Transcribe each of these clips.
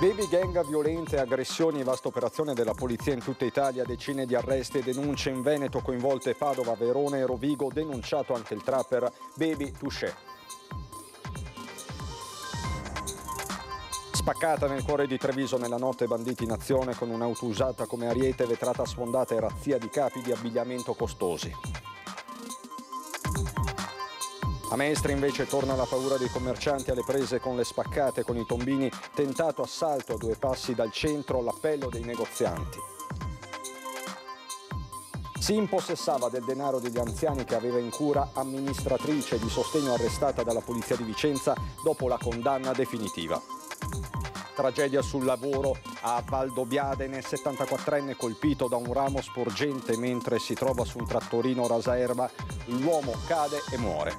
Baby gang, violente, aggressioni e vasta operazione della polizia in tutta Italia, decine di arresti e denunce in Veneto coinvolte Padova, Verona e Rovigo, denunciato anche il trapper Baby Touché. Spaccata nel cuore di Treviso nella notte banditi in azione con un'auto usata come ariete, vetrata sfondata e razzia di capi di abbigliamento costosi. A Maestri invece torna la paura dei commercianti alle prese con le spaccate, con i tombini, tentato assalto a due passi dal centro l'appello dei negozianti. Si impossessava del denaro degli anziani che aveva in cura amministratrice di sostegno arrestata dalla Polizia di Vicenza dopo la condanna definitiva. Tragedia sul lavoro a Valdobbiadene, 74enne colpito da un ramo sporgente mentre si trova su un trattorino rasaerba. L'uomo cade e muore.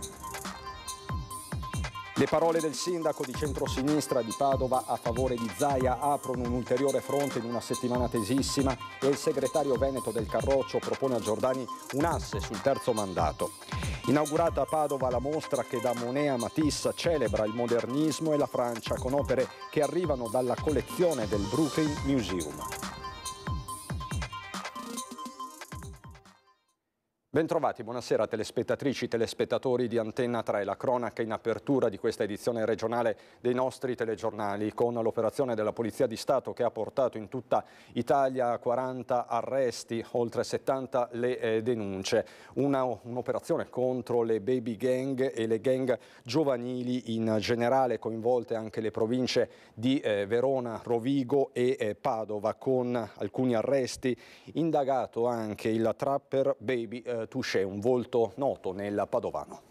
Le parole del sindaco di centrosinistra di Padova a favore di Zaia aprono un ulteriore fronte in una settimana tesissima e il segretario veneto del Carroccio propone a Giordani un asse sul terzo mandato. Inaugurata a Padova la mostra che da Monet a Matisse celebra il modernismo e la Francia con opere che arrivano dalla collezione del Brooklyn Museum. Bentrovati, buonasera telespettatrici, telespettatori di Antenna 3, la cronaca in apertura di questa edizione regionale dei nostri telegiornali con l'operazione della Polizia di Stato che ha portato in tutta Italia 40 arresti, oltre 70 le eh, denunce, un'operazione un contro le baby gang e le gang giovanili in generale, coinvolte anche le province di eh, Verona, Rovigo e eh, Padova con alcuni arresti, indagato anche il trapper baby eh, Touché, un volto noto nel Padovano.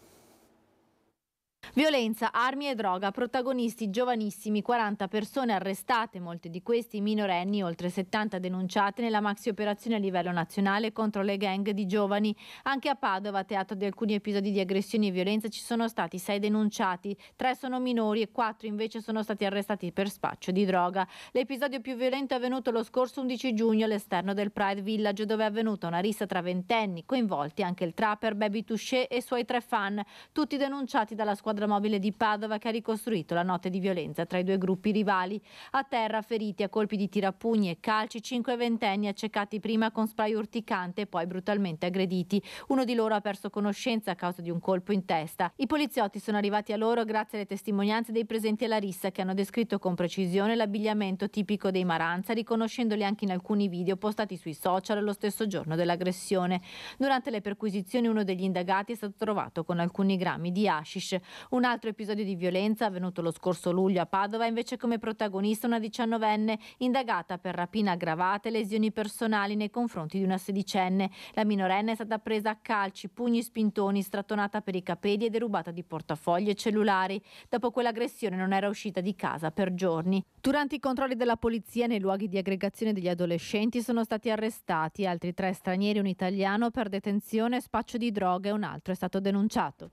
Violenza, armi e droga, protagonisti giovanissimi, 40 persone arrestate, molte di questi minorenni, oltre 70 denunciate nella maxi operazione a livello nazionale contro le gang di giovani. Anche a Padova, teatro di alcuni episodi di aggressioni e violenza, ci sono stati 6 denunciati, 3 sono minori e 4 invece sono stati arrestati per spaccio di droga. L'episodio più violento è avvenuto lo scorso 11 giugno all'esterno del Pride Village, dove è avvenuta una rissa tra ventenni, coinvolti anche il trapper Baby Touché e i suoi tre fan, tutti denunciati dalla squadra mobile di Padova che ha ricostruito la notte di violenza tra i due gruppi rivali. A terra feriti a colpi di tirapugni e calci, cinque ventenni accecati prima con spray urticante e poi brutalmente aggrediti. Uno di loro ha perso conoscenza a causa di un colpo in testa. I poliziotti sono arrivati a loro grazie alle testimonianze dei presenti alla rissa che hanno descritto con precisione l'abbigliamento tipico dei Maranza, riconoscendoli anche in alcuni video postati sui social lo stesso giorno dell'aggressione. Durante le perquisizioni uno degli indagati è stato trovato con alcuni grammi di hashish. Un altro episodio di violenza avvenuto lo scorso luglio a Padova invece come protagonista una diciannovenne indagata per rapina aggravata e lesioni personali nei confronti di una sedicenne. La minorenne è stata presa a calci, pugni spintoni, strattonata per i capelli e derubata di portafogli e cellulari. Dopo quell'aggressione non era uscita di casa per giorni. Durante i controlli della polizia nei luoghi di aggregazione degli adolescenti sono stati arrestati altri tre stranieri, un italiano per detenzione, spaccio di droga e un altro è stato denunciato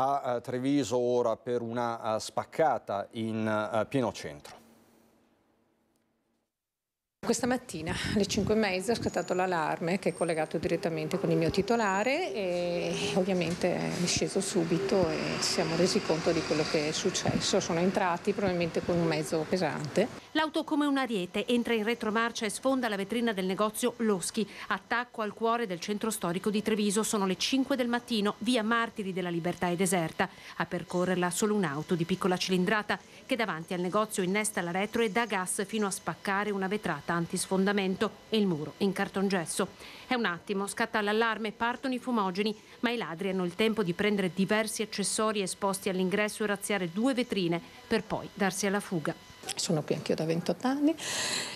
a Treviso ora per una spaccata in pieno centro. Questa mattina alle 5.30 è scattato l'allarme che è collegato direttamente con il mio titolare e ovviamente è sceso subito e siamo resi conto di quello che è successo. Sono entrati probabilmente con un mezzo pesante. L'auto come un ariete entra in retromarcia e sfonda la vetrina del negozio Loschi. Attacco al cuore del centro storico di Treviso. Sono le 5 del mattino, via Martiri della Libertà e deserta. A percorrerla solo un'auto di piccola cilindrata che davanti al negozio innesta la retro e dà gas fino a spaccare una vetrata antisfondamento e il muro in cartongesso. È un attimo, scatta l'allarme, partono i fumogeni, ma i ladri hanno il tempo di prendere diversi accessori esposti all'ingresso e razziare due vetrine per poi darsi alla fuga. Sono qui anch'io da 28 anni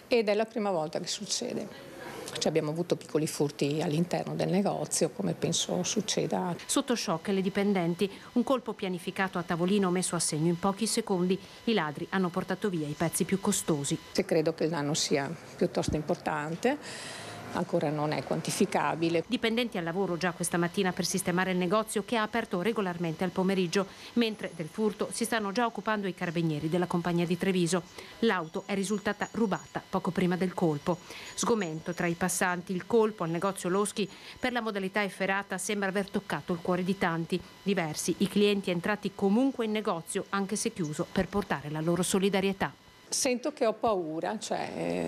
ed è la prima volta che succede. Ci cioè, abbiamo avuto piccoli furti all'interno del negozio, come penso succeda. Sotto shock le dipendenti, un colpo pianificato a tavolino messo a segno in pochi secondi, i ladri hanno portato via i pezzi più costosi. Se credo che il danno sia piuttosto importante ancora non è quantificabile. Dipendenti al lavoro già questa mattina per sistemare il negozio che ha aperto regolarmente al pomeriggio, mentre del furto si stanno già occupando i carabinieri della compagnia di Treviso. L'auto è risultata rubata poco prima del colpo. Sgomento tra i passanti, il colpo al negozio Loschi per la modalità efferata sembra aver toccato il cuore di tanti, diversi i clienti entrati comunque in negozio anche se chiuso per portare la loro solidarietà. Sento che ho paura, cioè,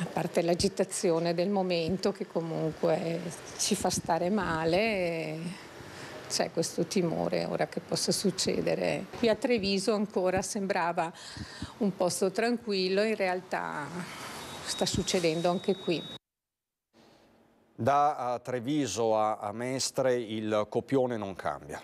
a parte l'agitazione del momento che comunque ci fa stare male, c'è questo timore ora che possa succedere. Qui a Treviso ancora sembrava un posto tranquillo, in realtà sta succedendo anche qui. Da eh, Treviso a Mestre il copione non cambia.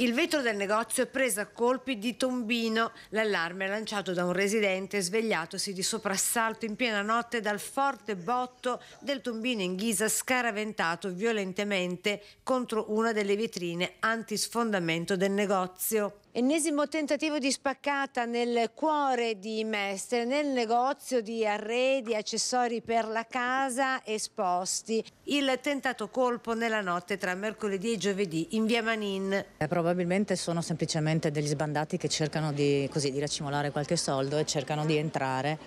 Il vetro del negozio è preso a colpi di tombino. L'allarme è lanciato da un residente svegliatosi di soprassalto in piena notte dal forte botto del tombino in ghisa scaraventato violentemente contro una delle vetrine antisfondamento del negozio. Ennesimo tentativo di spaccata nel cuore di Mestre, nel negozio di arredi, accessori per la casa esposti. Il tentato colpo nella notte tra mercoledì e giovedì in via Manin. Eh, probabilmente sono semplicemente degli sbandati che cercano di, così, di racimolare qualche soldo e cercano di entrare.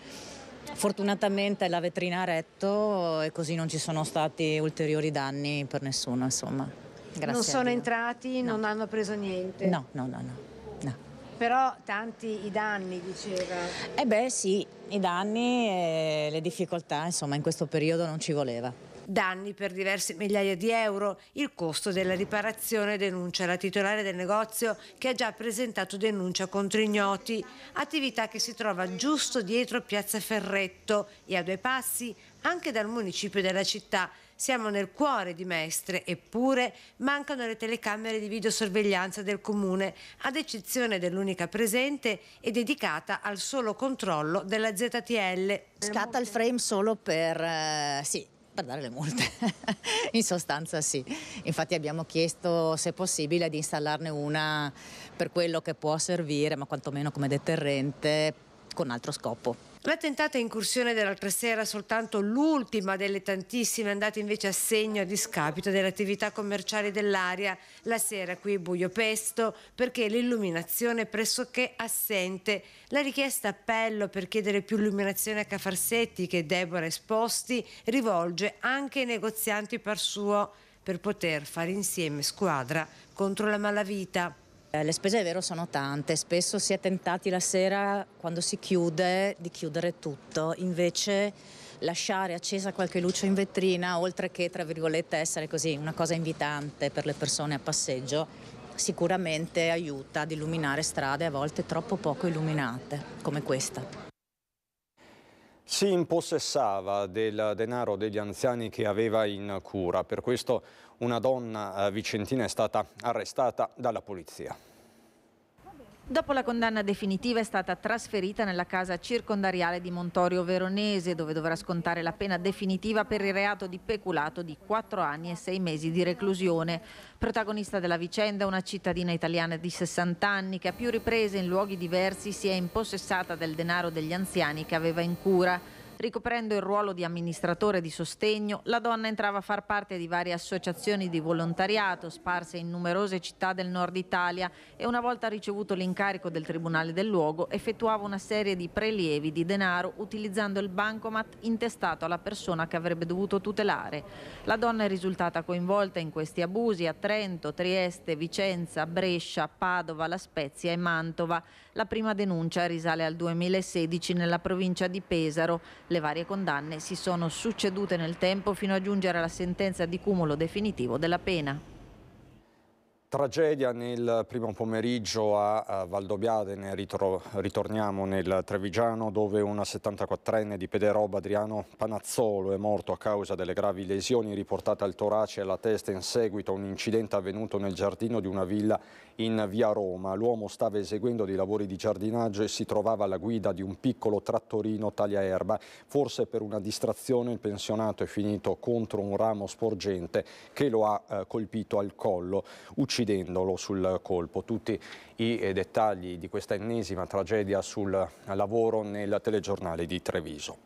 Fortunatamente la vetrina ha retto e così non ci sono stati ulteriori danni per nessuno, insomma. Grazie non sono entrati, no. non hanno preso niente? No, no, no. no. No. Però tanti i danni, diceva. Eh beh sì, i danni e le difficoltà, insomma, in questo periodo non ci voleva danni per diverse migliaia di euro. Il costo della riparazione denuncia la titolare del negozio che ha già presentato denuncia contro ignoti, attività che si trova giusto dietro Piazza Ferretto e a due passi anche dal municipio della città. Siamo nel cuore di Mestre, eppure mancano le telecamere di videosorveglianza del comune, ad eccezione dell'unica presente e dedicata al solo controllo della ZTL. Scatta il frame solo per... Eh, sì per dare le multe, in sostanza sì. Infatti abbiamo chiesto se possibile di installarne una per quello che può servire, ma quantomeno come deterrente, con altro scopo. La tentata incursione dell'altra sera, soltanto l'ultima delle tantissime, è andata invece a segno a discapito delle attività commerciali dell'area. La sera qui buio pesto perché l'illuminazione è pressoché assente. La richiesta appello per chiedere più illuminazione a Cafarsetti che Deborah Esposti rivolge anche ai negozianti par suo per poter fare insieme squadra contro la malavita. Eh, le spese è vero sono tante, spesso si è tentati la sera quando si chiude di chiudere tutto, invece lasciare accesa qualche luce in vetrina, oltre che tra virgolette essere così una cosa invitante per le persone a passeggio, sicuramente aiuta ad illuminare strade a volte troppo poco illuminate, come questa. Si impossessava del denaro degli anziani che aveva in cura, per questo una donna eh, vicentina è stata arrestata dalla polizia. Dopo la condanna definitiva è stata trasferita nella casa circondariale di Montorio Veronese dove dovrà scontare la pena definitiva per il reato di peculato di 4 anni e 6 mesi di reclusione. Protagonista della vicenda è una cittadina italiana di 60 anni che a più riprese in luoghi diversi si è impossessata del denaro degli anziani che aveva in cura. Ricoprendo il ruolo di amministratore di sostegno, la donna entrava a far parte di varie associazioni di volontariato sparse in numerose città del nord Italia e una volta ricevuto l'incarico del Tribunale del luogo effettuava una serie di prelievi di denaro utilizzando il bancomat intestato alla persona che avrebbe dovuto tutelare. La donna è risultata coinvolta in questi abusi a Trento, Trieste, Vicenza, Brescia, Padova, La Spezia e Mantova. La prima denuncia risale al 2016 nella provincia di Pesaro. Le varie condanne si sono succedute nel tempo fino a giungere alla sentenza di cumulo definitivo della pena. Tragedia nel primo pomeriggio a Valdobbiade, ne ritorniamo nel Trevigiano dove una 74enne di Pederoba Adriano Panazzolo è morto a causa delle gravi lesioni riportate al torace e alla testa in seguito a un incidente avvenuto nel giardino di una villa in via Roma. L'uomo stava eseguendo dei lavori di giardinaggio e si trovava alla guida di un piccolo trattorino taglia erba. Forse per una distrazione il pensionato è finito contro un ramo sporgente che lo ha eh, colpito al collo. Ucciso uccidendolo sul colpo. Tutti i eh, dettagli di questa ennesima tragedia sul lavoro nel telegiornale di Treviso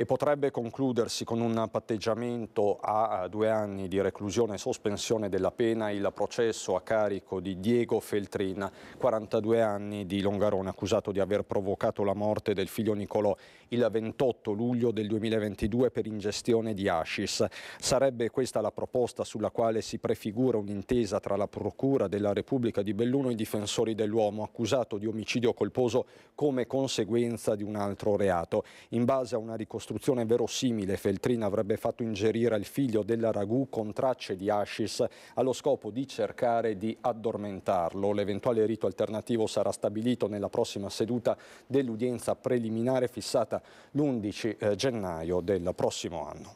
e potrebbe concludersi con un patteggiamento a due anni di reclusione e sospensione della pena il processo a carico di Diego Feltrin, 42 anni di Longarone, accusato di aver provocato la morte del figlio Nicolò il 28 luglio del 2022 per ingestione di Ascis. Sarebbe questa la proposta sulla quale si prefigura un'intesa tra la Procura della Repubblica di Belluno e i difensori dell'uomo, accusato di omicidio colposo come conseguenza di un altro reato. In base a una ricostruzione ricostruzione verosimile Feltrin avrebbe fatto ingerire il figlio della ragù con tracce di ascis allo scopo di cercare di addormentarlo. L'eventuale rito alternativo sarà stabilito nella prossima seduta dell'udienza preliminare fissata l'11 eh, gennaio del prossimo anno.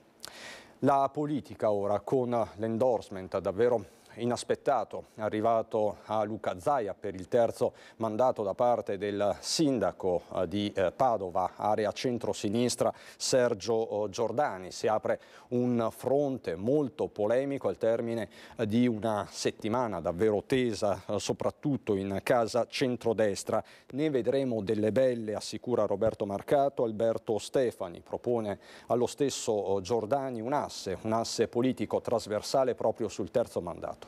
La politica ora con l'endorsement davvero inaspettato arrivato a Luca Zaia per il terzo mandato da parte del sindaco eh, di eh, Padova, area centrosinistra, Sergio eh, Giordani. Si apre un fronte molto polemico al termine di una settimana davvero tesa, soprattutto in casa centrodestra. Ne vedremo delle belle, assicura Roberto Marcato. Alberto Stefani propone allo stesso Giordani un asse, un asse politico trasversale proprio sul terzo mandato.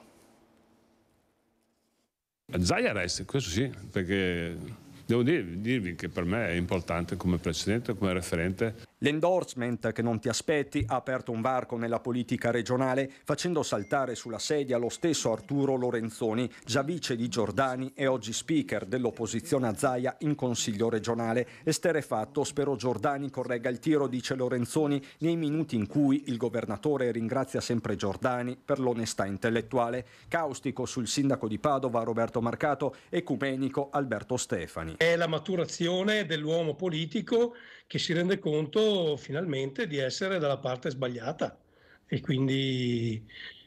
Zaiares, questo sì, perché devo dirvi che per me è importante come presidente, come referente. L'endorsement che non ti aspetti ha aperto un varco nella politica regionale facendo saltare sulla sedia lo stesso Arturo Lorenzoni, già vice di Giordani e oggi speaker dell'opposizione a Zaia in Consiglio regionale. Esterefatto, spero Giordani corregga il tiro, dice Lorenzoni, nei minuti in cui il governatore ringrazia sempre Giordani per l'onestà intellettuale. Caustico sul sindaco di Padova Roberto Marcato, ecumenico Alberto Stefani. È la maturazione dell'uomo politico che si rende conto finalmente di essere dalla parte sbagliata e quindi,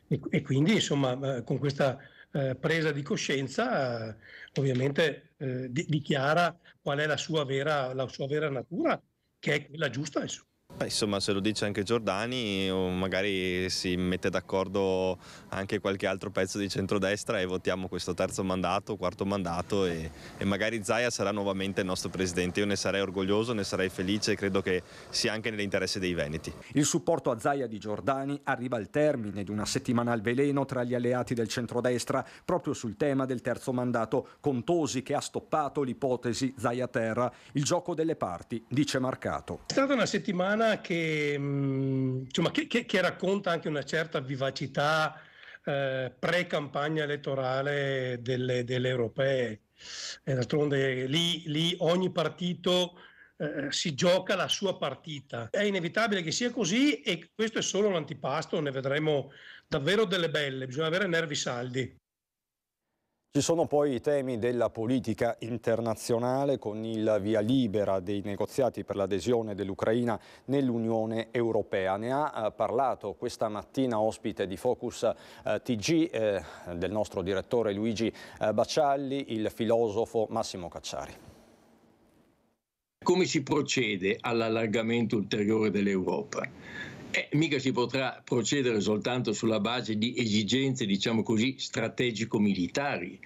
e, e quindi insomma eh, con questa eh, presa di coscienza eh, ovviamente eh, di, dichiara qual è la sua, vera, la sua vera natura che è quella giusta insomma. Beh, insomma, se lo dice anche Giordani, magari si mette d'accordo anche qualche altro pezzo di centrodestra e votiamo questo terzo mandato, quarto mandato e, e magari Zaia sarà nuovamente il nostro presidente. Io ne sarei orgoglioso, ne sarei felice e credo che sia anche nell'interesse dei Veneti. Il supporto a Zaia di Giordani arriva al termine di una settimana al veleno tra gli alleati del centrodestra proprio sul tema del terzo mandato Contosi che ha stoppato l'ipotesi Zaia Terra. Il gioco delle parti, dice Marcato. È stata una settimana che, insomma, che, che, che racconta anche una certa vivacità eh, pre-campagna elettorale delle, delle europee. E eh, d'altronde lì, lì, ogni partito eh, si gioca la sua partita. È inevitabile che sia così e questo è solo l'antipasto, ne vedremo davvero delle belle, bisogna avere nervi saldi. Ci sono poi i temi della politica internazionale con il via libera dei negoziati per l'adesione dell'Ucraina nell'Unione Europea. Ne ha eh, parlato questa mattina ospite di Focus eh, TG eh, del nostro direttore Luigi eh, Baccialli, il filosofo Massimo Cacciari. Come si procede all'allargamento ulteriore dell'Europa? Eh, mica si potrà procedere soltanto sulla base di esigenze, diciamo così, strategico-militari.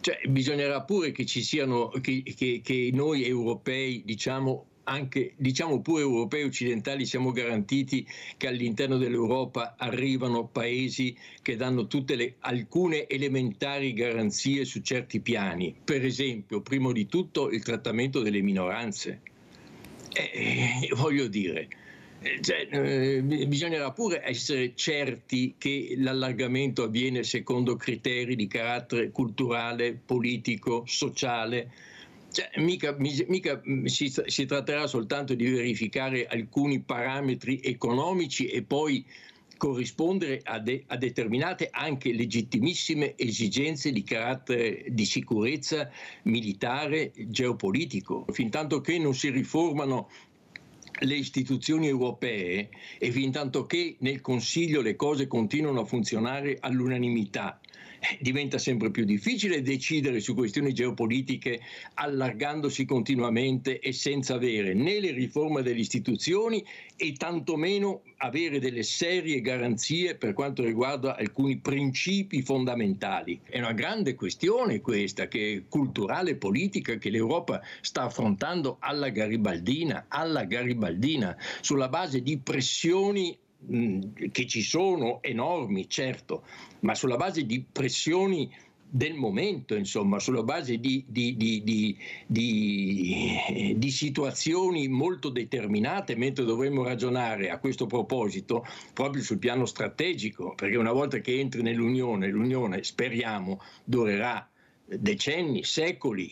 Cioè, bisognerà pure che ci siano, che, che, che noi europei, diciamo, anche, diciamo pure europei occidentali, siamo garantiti che all'interno dell'Europa arrivano paesi che danno tutte le, alcune elementari garanzie su certi piani. Per esempio, prima di tutto, il trattamento delle minoranze. Eh, eh, voglio dire, eh, cioè, eh, bisognerà pure essere certi che l'allargamento avviene secondo criteri di carattere culturale, politico, sociale. Cioè, mica, mica mm, si, si tratterà soltanto di verificare alcuni parametri economici e poi corrispondere a, de- a, determinate anche legittimissime esigenze di carattere di sicurezza militare geopolitico. Fintanto che non si riformano le istituzioni europee e fin tanto che nel Consiglio le cose continuano a funzionare all'unanimità diventa sempre più difficile decidere su questioni geopolitiche allargandosi continuamente e senza avere né le riforme delle istituzioni e tantomeno avere delle serie garanzie per quanto riguarda alcuni principi fondamentali. È una grande questione questa, che è culturale e politica, che l'Europa sta affrontando alla garibaldina, alla garibaldina, sulla base di pressioni che ci sono enormi, certo, ma sulla base di pressioni del momento, insomma, sulla base di, di, di, di, situazioni molto determinate, mentre dovremmo ragionare a questo proposito proprio sul piano strategico, perché una volta che entri nell'Unione, l'Unione speriamo durerà decenni, secoli,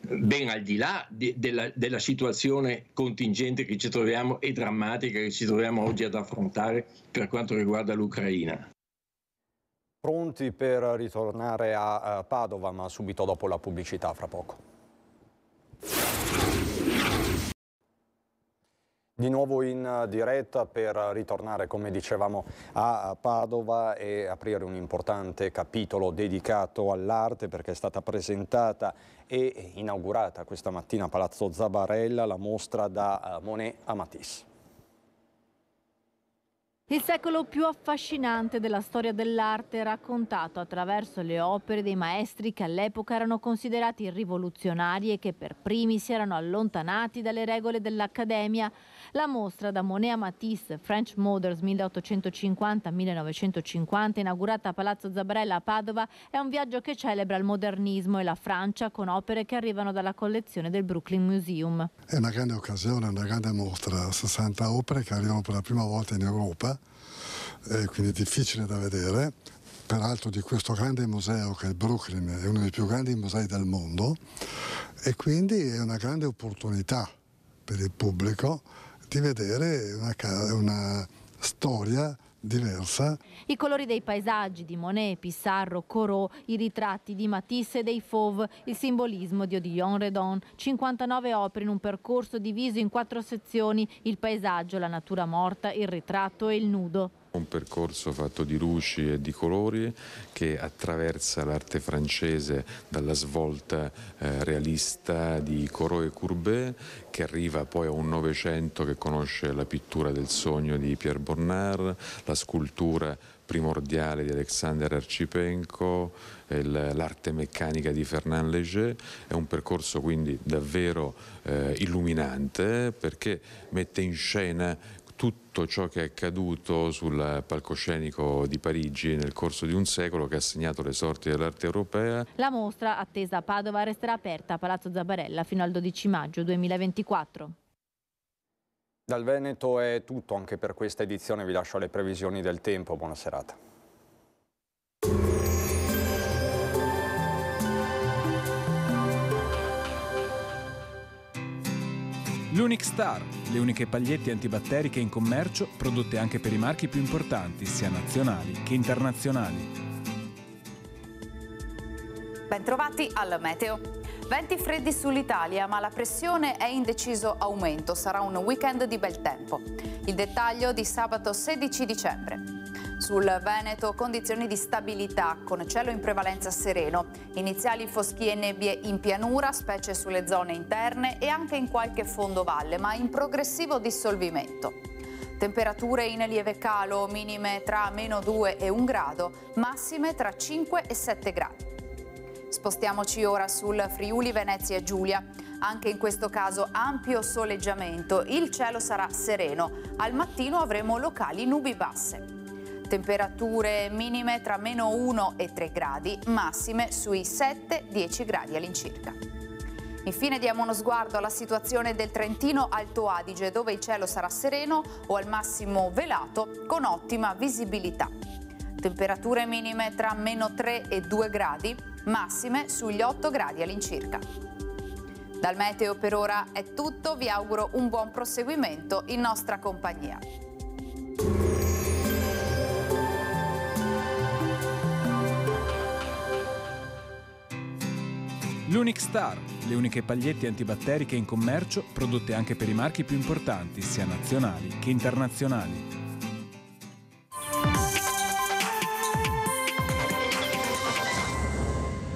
ben al di là di, della, della, situazione contingente che ci troviamo e drammatica che ci troviamo oggi ad affrontare per quanto riguarda l'Ucraina. Pronti per ritornare a eh, Padova, ma subito dopo la pubblicità, fra poco. di nuovo in eh, diretta per ritornare, come dicevamo, a Padova e aprire un importante capitolo dedicato all'arte perché è stata presentata e inaugurata questa mattina a Palazzo Zabarella la mostra da eh, Monet a Matisse. Il secolo più affascinante della storia dell'arte raccontato attraverso le opere dei maestri che all'epoca erano considerati rivoluzionari e che per primi si erano allontanati dalle regole dell'Accademia la mostra da Monet a Matisse, French Models 1850-1950, inaugurata a Palazzo Zabarella a Padova, è un viaggio che celebra il modernismo e la Francia con opere che arrivano dalla collezione del Brooklyn Museum. È una grande occasione, una grande mostra, 60 opere che arrivano per la prima volta in Europa, eh, quindi difficile da vedere, peraltro di questo grande museo che è il Brooklyn, è uno dei più grandi musei del mondo e quindi è una grande opportunità per il pubblico di vedere una, una storia diversa. I colori dei paesaggi di Monet, Pissarro, Corot, i ritratti di Matisse e dei Fauve, il simbolismo di Odillon Redon, 59 opere in un percorso diviso in quattro sezioni, il paesaggio, la natura morta, il ritratto e il nudo. Un percorso fatto di luci e di colori che attraversa l'arte francese dalla svolta eh, realista di Corot e Courbet che arriva poi a un Novecento che conosce la pittura del sogno di Pierre Bornard, la scultura primordiale di Alexander Arcipenco, eh, l'arte meccanica di Fernand Léger, è un percorso quindi davvero eh, illuminante perché mette in scena tutto ciò che è accaduto sul palcoscenico di Parigi nel corso di un secolo che ha segnato le sorti dell'arte europea. La mostra, attesa a Padova, resterà aperta a Palazzo Zabarella fino al 12 maggio 2024. Dal Veneto è tutto anche per questa edizione, vi lascio alle previsioni del tempo, buona serata. L'Unix Star le uniche pagliette antibatteriche in commercio prodotte anche per i marchi più importanti, sia nazionali che internazionali. Bentrovati al Meteo. Venti freddi sull'Italia, ma la pressione è in deciso aumento. Sarà un weekend di bel tempo. Il dettaglio di sabato 16 dicembre. Sul Veneto condizioni di stabilità con cielo in prevalenza sereno, iniziali foschie e nebbie in pianura, specie sulle zone interne e anche in qualche fondovalle, ma in progressivo dissolvimento. Temperature in lieve calo, minime tra meno 2 e 1 grado, massime tra 5 e 7 gradi. Spostiamoci ora sul Friuli, Venezia Giulia. Anche in questo caso ampio soleggiamento, il cielo sarà sereno, al mattino avremo locali nubi basse. Temperature minime tra meno 1 e 3 gradi, massime sui 7-10 gradi all'incirca. Infine diamo uno sguardo alla situazione del Trentino Alto Adige dove il cielo sarà sereno o al massimo velato con ottima visibilità. Temperature minime tra meno 3 e 2 gradi, massime sugli 8 gradi all'incirca. Dal meteo per ora è tutto, vi auguro un buon proseguimento in nostra compagnia. L'Unix Star, le uniche pagliette antibatteriche in commercio prodotte anche per i marchi più importanti, sia nazionali che internazionali.